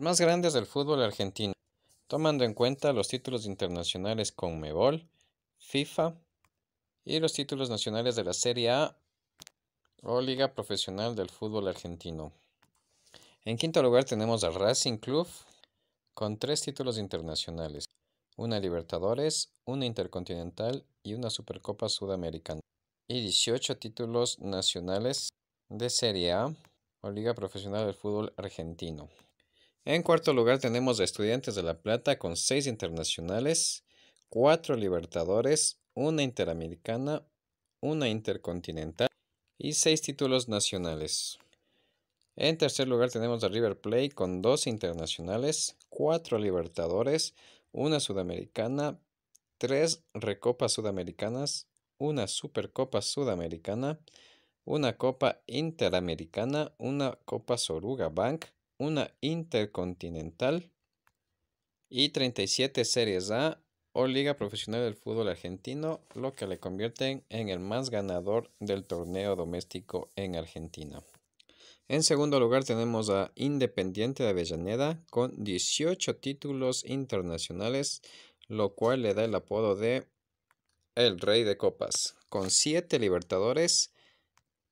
más grandes del fútbol argentino, tomando en cuenta los títulos internacionales con Mebol, FIFA y los títulos nacionales de la Serie A o Liga Profesional del Fútbol Argentino. En quinto lugar tenemos al Racing Club con tres títulos internacionales, una Libertadores, una Intercontinental y una Supercopa Sudamericana, y 18 títulos nacionales de Serie A o Liga Profesional del Fútbol Argentino. En cuarto lugar tenemos a Estudiantes de La Plata con seis internacionales, cuatro Libertadores, una Interamericana, una Intercontinental y seis títulos nacionales. En tercer lugar tenemos a River Plate con dos internacionales, cuatro Libertadores, una Sudamericana, tres Recopas Sudamericanas, una Supercopa Sudamericana, una Copa Interamericana, una Copa Soruga Bank, una intercontinental y 37 Series A o Liga Profesional del Fútbol Argentino, lo que le convierte en el más ganador del torneo doméstico en Argentina. En segundo lugar tenemos a Independiente de Avellaneda con 18 títulos internacionales, lo cual le da el apodo de El Rey de Copas, con 7 Libertadores,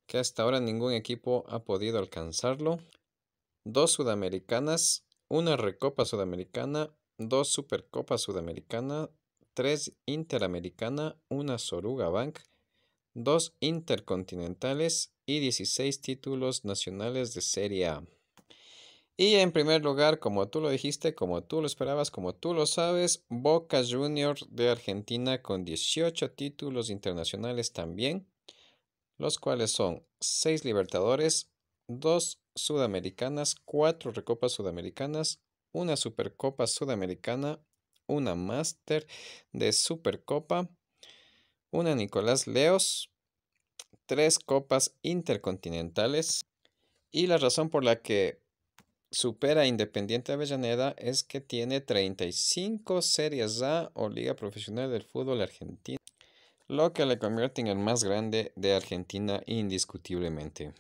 que hasta ahora ningún equipo ha podido alcanzarlo, dos sudamericanas, una recopa sudamericana, dos Supercopa sudamericana, tres interamericana, una Soruga Bank, dos intercontinentales y 16 títulos nacionales de Serie A. Y en primer lugar, como tú lo dijiste, como tú lo esperabas, como tú lo sabes, Boca Juniors de Argentina con 18 títulos internacionales también, los cuales son 6 Libertadores, 2 sudamericanas, cuatro recopas sudamericanas, una supercopa sudamericana, una master de supercopa, una Nicolás Leos, tres copas intercontinentales y la razón por la que supera Independiente Avellaneda es que tiene 35 Series A o Liga Profesional del Fútbol Argentino, lo que le convierte en el más grande de Argentina indiscutiblemente.